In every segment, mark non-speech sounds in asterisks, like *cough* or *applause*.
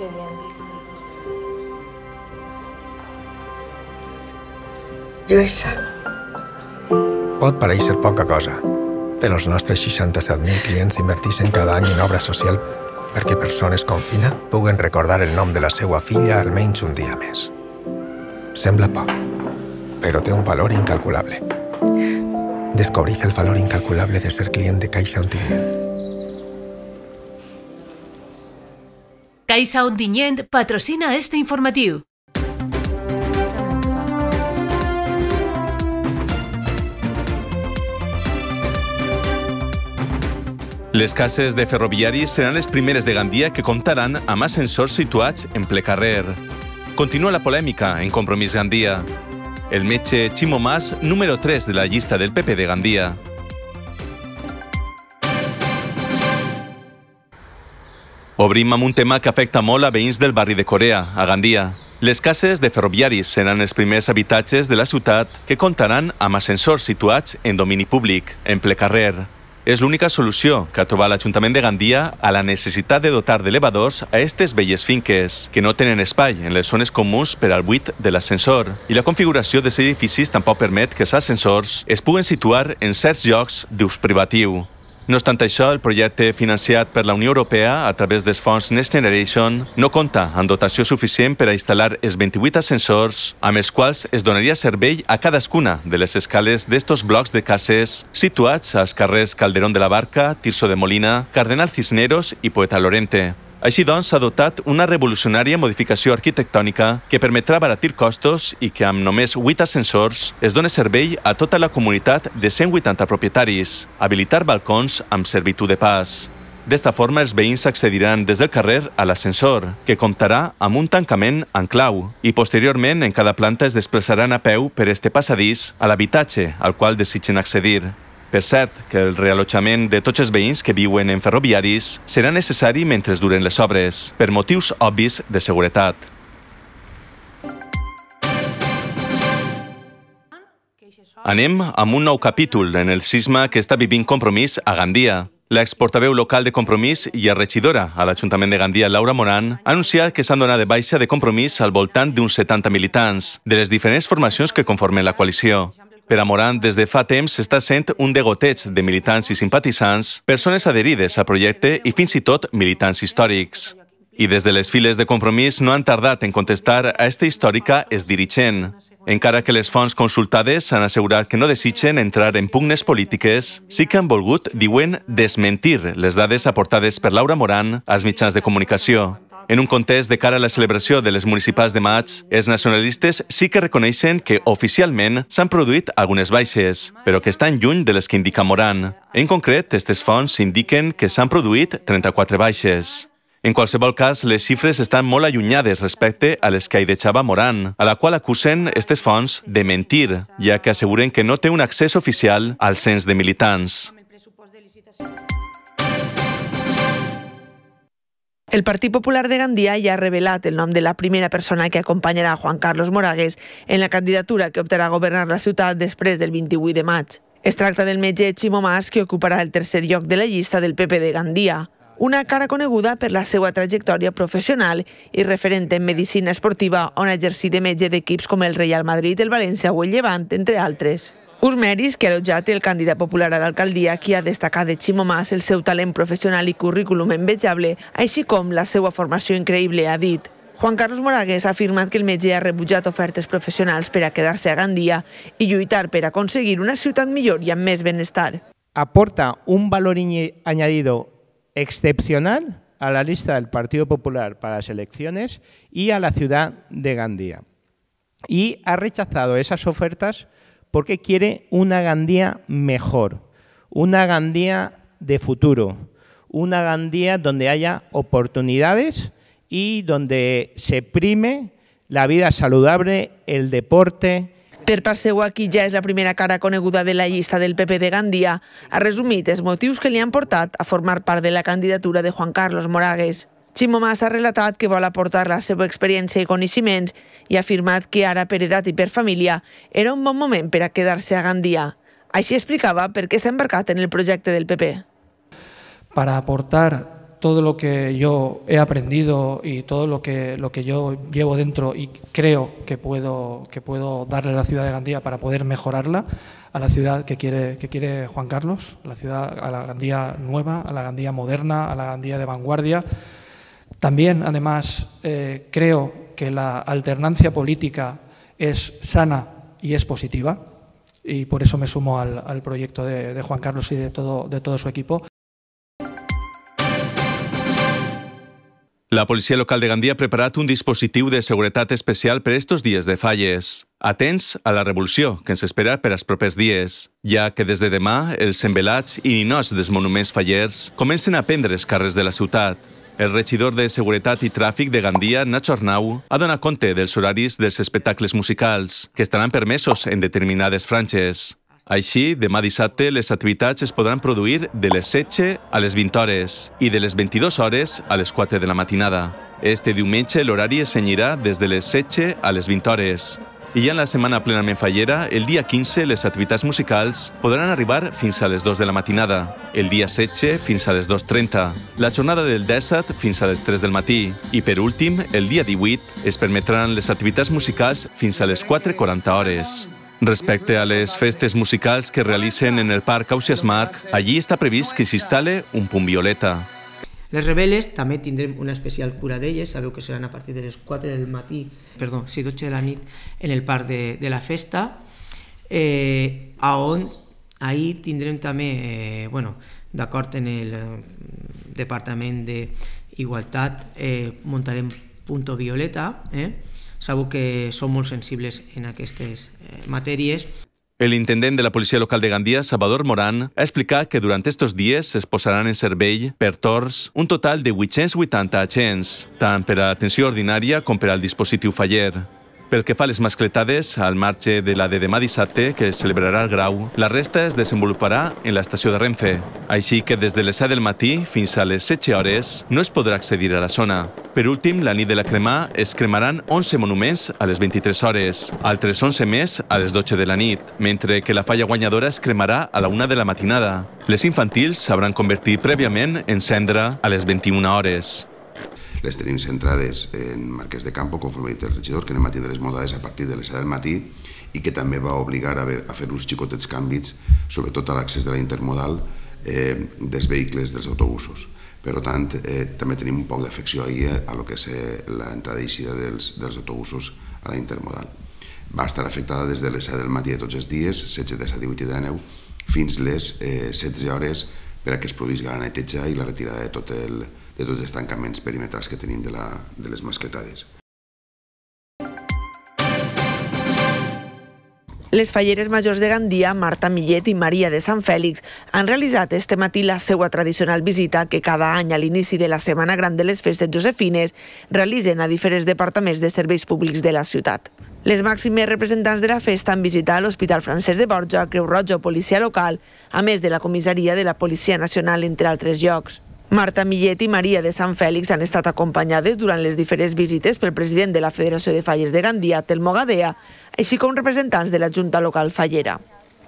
Union. Lluís. Pot pareixer poca cosa, però els nostres 67.000 clients inverteixen cada any en obra social perquè persones com Fina puguen recordar el nom de la seva filla almenys un dia més. Sembla poc, però té un valor incalculable. Descobreix el valor incalculable de ser client de Caixa Ontinyent. Sound patrocina este informativo. Les cases de ferroviaris serán las primeras de Gandía que contarán a más sensor situats en ple carrer. la polémica en Compromís Gandía. El meche Chimo más número 3 de la lista del PP de Gandía. Obrim amb un tema que afecta molt a veïns del barri de Corea, a Gandia. Les cases de ferroviaris seran els primers habitatges de la ciutat que comptaran amb ascensors situats en domini públic, en ple carrer. És l'única solució que ha trobat l'Ajuntament de Gandia a la necessitat de dotar d'elevadors a aquestes velles finques, que no tenen espai en les zones comuns per al buit de l'ascensor. I la configuració ser edificis tampoc permet que els ascensors es puguen situar en certs llocs d'ús privatiu. No obstant això, el projecte financiat per la Unió Europea a través dels fons Next Generation no compta amb dotació suficient per a instal·lar els 28 ascensors amb els quals es donaria servei a cadascuna de les escales d'estos blocs de cases situats als carrers Calderón de la Barca, Tirso de Molina, Cardenal Cisneros i Poeta Lorente. Així doncs, s'ha dotat una revolucionària modificació arquitectònica que permetrà baratir costos i que amb només 8 ascensors es dona servei a tota la comunitat de 180 propietaris, habilitar balcons amb servitud de pas. D'esta forma, els veïns accediran des del carrer a l'ascensor, que comptarà amb un tancament en clau, i posteriorment en cada planta es desplaçaran a peu per este passadís a l'habitatge al qual desitgen accedir. Per cert, que el realotjament de tots els veïns que viuen en ferroviaris serà necessari mentre duren les obres, per motius obvis de seguretat. Anem amb un nou capítol en el sisme que està vivint Compromís a Gandia. L'exportaveu local de Compromís i a regidora a l'Ajuntament de Gandia, Laura Moran, ha anunciat que s'han donat de baixa de Compromís al voltant d'uns 70 militants de les diferents formacions que conformen la coalició per a Morant des de fa temps s'està sent un degoteig de militants i simpatitzants, persones adherides a projecte i fins i tot militants històrics. I des de les files de compromís no han tardat en contestar a esta històrica es dirigent. encara que les fonts consultades han assegurat que no desitgen entrar en pugnes polítiques, sí que han volgut, diuen, desmentir les dades aportades per Laura Moran als mitjans de comunicació. En un context de cara a la celebració de les municipals de maig, els nacionalistes sí que reconeixen que oficialment s'han produït algunes baixes, però que estan lluny de les que indica Moran. En concret, aquestes fonts indiquen que s'han produït 34 baixes. En qualsevol cas, les xifres estan molt allunyades respecte a les que hi deixava Moran, a la qual acusen aquestes fonts de mentir, ja que asseguren que no té un accés oficial al cens de militants. El Partit Popular de Gandia ja ha revelat el nom de la primera persona que acompanyarà Juan Carlos Moragues en la candidatura que optarà a governar la ciutat després del 28 de maig. Es tracta del metge Ximo Mas, que ocuparà el tercer lloc de la llista del PP de Gandia, una cara coneguda per la seva trajectòria professional i referent en medicina esportiva, on ha exercit de metge d'equips com el Real Madrid, el València o el Llevant, entre altres. Us meris que ha elogiat el candidat popular a l'alcaldia, qui ha destacat de Ximo Mas el seu talent professional i currículum envejable, així com la seva formació increïble, ha dit. Juan Carlos Moragués ha afirmat que el metge ha rebutjat ofertes professionals per a quedar-se a Gandia i lluitar per aconseguir una ciutat millor i amb més benestar. Aporta un valor añadido excepcional a la lista del Partido Popular para las elecciones y a la ciudad de Gandía. Y ha rechazado esas ofertas porque quiere una Gandía mejor, una Gandía de futuro, una Gandía donde haya oportunidades y donde se prime la vida saludable, el deporte, Ter aquí ya es la primera cara coneguda de la lista del PP de Gandía. Ha resumir es motius que le han portat a formar parte de la candidatura de Juan Carlos Moragues. Ximo Mas ha relatat que vol aportar la seva experiència i coneixements i ha afirmat que ara per edat i per família era un bon moment per a quedar-se a Gandia. Així explicava per què s'ha embarcat en el projecte del PP. Para aportar todo lo que yo he aprendido y todo lo que, lo que yo llevo dentro y creo que puedo, que puedo darle a la ciudad de Gandía para poder mejorarla, a la ciudad que quiere, que quiere Juan Carlos, la ciudad, a la Gandía nueva, a la Gandía moderna, a la Gandía de vanguardia, También, además, eh, creo que la alternancia política es sana y es positiva, y por eso me sumo al, al proyecto de, de, Juan Carlos y de todo, de todo su equipo. La policia local de Gandia ha preparat un dispositiu de seguretat especial per estos dies de falles. Atents a la revolució que ens espera per als propers dies, ja que des de demà els envelats i ninots dels monuments fallers comencen a prendre els carrers de la ciutat. El regidor de Seguretat i Tràfic de Gandia, Nacho Arnau, ha donat compte dels horaris dels espectacles musicals, que estaran permesos en determinades franges. Així, demà dissabte, les activitats es podran produir de les 16 a les 20 hores i de les 22 hores a les 4 de la matinada. Este diumenge l'horari es senyirà des de les 16 a les 20 hores i ja en la setmana plenament fallera, el dia 15, les activitats musicals podran arribar fins a les 2 de la matinada, el dia 16 fins a les 2.30, la jornada del 17 fins a les 3 del matí i, per últim, el dia 18 es permetran les activitats musicals fins a les 4.40 hores. Respecte a les festes musicals que realicen en el Parc Ausias Marc, allí està previst que s'instal·le un punt violeta. Les rebel·les també tindrem una especial cura d'elles, sabeu que seran a partir de les 4 del matí, perdó, si 12 de la nit en el parc de, de la festa, eh, a on ahir tindrem també, eh, bueno, d'acord en el eh, Departament d'Igualtat, eh, muntarem Punto Violeta, eh? sabeu que som molt sensibles en aquestes eh, matèries. El intendent de la policia local de Gandia, Salvador Morán, ha explicat que durant aquests dies es posaran en servei per torns un total de 880 agents, tant per a l'atenció ordinària com per al dispositiu faller. Pel que fa a les mascletades, al marge de la de demà dissabte, que es celebrarà el grau, la resta es desenvoluparà en l'estació de Renfe. Així que des de les 7 del matí fins a les 7 hores no es podrà accedir a la zona. Per últim, la nit de la cremà es cremaran 11 monuments a les 23 hores, altres 11 més a les 12 de la nit, mentre que la falla guanyadora es cremarà a la 1 de la matinada. Les infantils s'hauran convertit prèviament en cendra a les 21 hores les tenim centrades en Marquès de Campo, conforme ha dit el regidor, que anem a tindre les modades a partir de les 7 del matí i que també va obligar a, ver, a fer uns xicotets canvis, sobretot a l'accés de la intermodal eh, dels vehicles dels autobusos. Per tant, eh, també tenim un poc d'afecció ahir eh, a lo que és eh, l'entrada i eixida dels, dels autobusos a la intermodal. Va estar afectada des de les 7 del matí de tots els dies, 16, de 7, 18 i 19, fins les eh, 16 hores per a que es produís la neteja i la retirada de tot el, de tots els tancaments perimetrals que tenim de, la, de les masquetades. Les falleres majors de Gandia, Marta Millet i Maria de Sant Fèlix han realitzat este matí la seva tradicional visita que cada any a l'inici de la Setmana Gran de les Festes Josefines realitzen a diferents departaments de serveis públics de la ciutat. Les màximes representants de la festa han visitat l'Hospital Francesc de Borja, Creu Roja o Policia Local, a més de la comissaria de la Policia Nacional, entre altres llocs. Marta Millet i Maria de Sant Fèlix han estat acompanyades durant les diferents visites pel president de la Federació de Falles de Gandia, Telmo Gadea, així com representants de la Junta Local Fallera.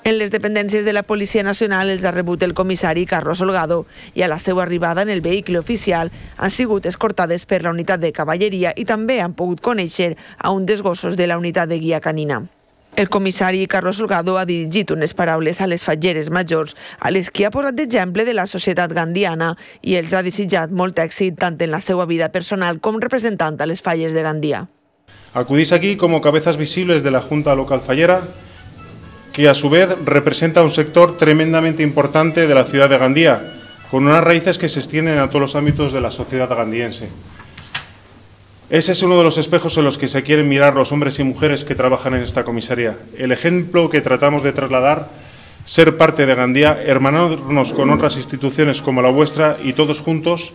En les dependències de la Policia Nacional els ha rebut el comissari Carlos Olgado i a la seva arribada en el vehicle oficial han sigut escortades per la unitat de cavalleria i també han pogut conèixer a un dels gossos de la unitat de guia canina. El comisario Carlos Holgado ha dirigido unes paraules a les falleres majors, al les que ha de la sociedad gandiana y els ha desitjat molt èxit en la seva vida personal como representante a les falles de Gandía. Acudís aquí como cabezas visibles de la Junta Local Fallera, que a su vez representa un sector tremendamente importante de la ciudad de Gandía, con unas raíces que se extienden a todos los ámbitos de la sociedad gandiense. Ese es uno de los espejos en los que se quieren mirar los hombres y mujeres que trabajan en esta comisaría. El ejemplo que tratamos de trasladar, ser parte de Gandía, hermanarnos con otras instituciones como la vuestra y todos juntos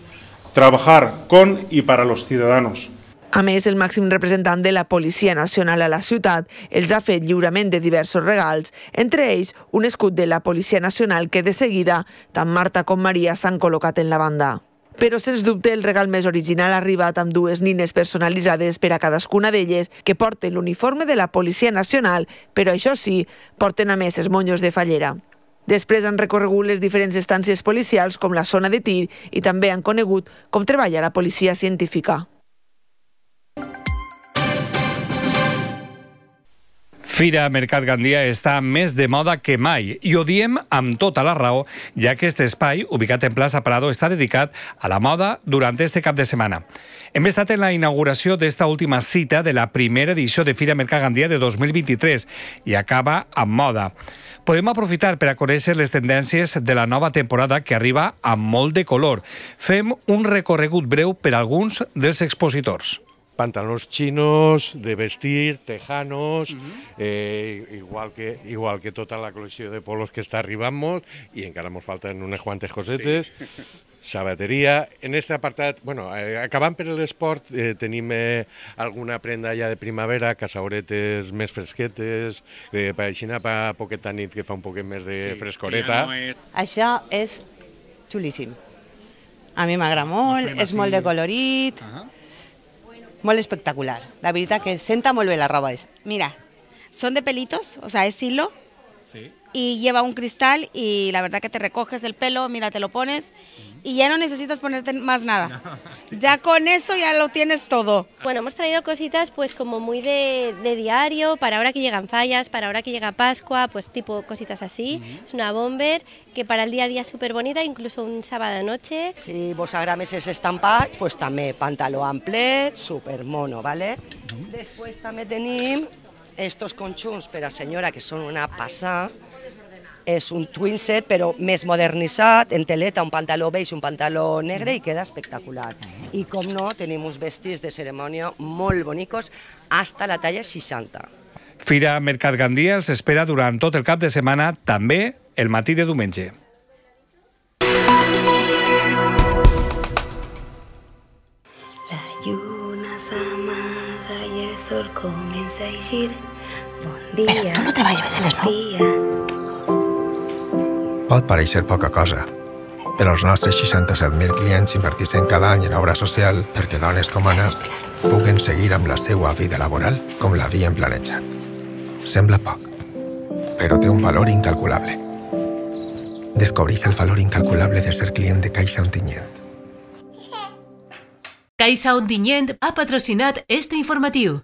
trabajar con y para los ciudadanos. A es el máximo representante de la Policía Nacional a la ciudad, el ha fet de diversos regals, entre ells un escut de la Policía Nacional que de seguida tan Marta María se han colocado en la banda. però sens dubte el regal més original ha arribat amb dues nines personalitzades per a cadascuna d'elles que porten l'uniforme de la Policia Nacional, però això sí, porten a més els monyos de fallera. Després han recorregut les diferents estàncies policials com la zona de tir i també han conegut com treballa la policia científica. Fira Mercat Gandia està més de moda que mai i ho diem amb tota la raó, ja que aquest espai, ubicat en plaça Prado, està dedicat a la moda durant este cap de setmana. Hem estat en la inauguració d'esta última cita de la primera edició de Fira Mercat Gandia de 2023 i acaba amb moda. Podem aprofitar per a conèixer les tendències de la nova temporada que arriba amb molt de color. Fem un recorregut breu per alguns dels expositors pantalones chinos, de vestir, tejanos, uh -huh. eh, igual, que, igual que tota la col·lecció de polos que està arribant-nos, i encara ens falten unes quantes cosetes. Sí. Sabateria, en este apartat, bueno, eh, acabant per l'esport, eh, tenim eh, alguna prenda ja de primavera, casauretes més fresquetes, eh, per aixina per poqueta nit que fa un poquet més de sí, frescoreta. no és... Això és xulíssim. A mi m'agrada molt, és molt de colorit, uh -huh ...muy espectacular. La vida que senta muy la la esta... Mira, ...son de pelitos, o sea, es hilo. Sí y lleva un cristal y la verdad que te recoges el pelo, mira, te lo pones y ya no necesitas ponerte más nada. *laughs* ya pues. con eso ya lo tienes todo. Bueno, hemos traído cositas pues como muy de, de, diario, para ahora que llegan fallas, para ahora que llega Pascua, pues tipo cositas así. Es una bomber que para el día a día es súper bonita, incluso un sábado noche. Si vos agrames ese estampado pues también pantalón amplet, súper mono, ¿vale? Después también tenemos estos conjunts per a senyora, que són una passada, és un twin set però més modernitzat, en teleta, un pantaló beix, un pantaló negre i queda espectacular. I com no, tenim uns vestits de cerimònia molt bonicos, hasta la talla 60. Fira Mercat Gandia els espera durant tot el cap de setmana, també el matí de diumenge. Comença a eixir. Bon dia. Però tu no treballaves a les 9? Pot pareixer poca cosa, però els nostres 67.000 clients inverteixen cada any en obra social perquè dones com Anna puguen seguir amb la seva vida laboral com l'havien planejat. Sembla poc, però té un valor incalculable. Descobreix el valor incalculable de ser client de Caixa Ontinyent. Caixa Ontinyent ha patrocinat este informatiu.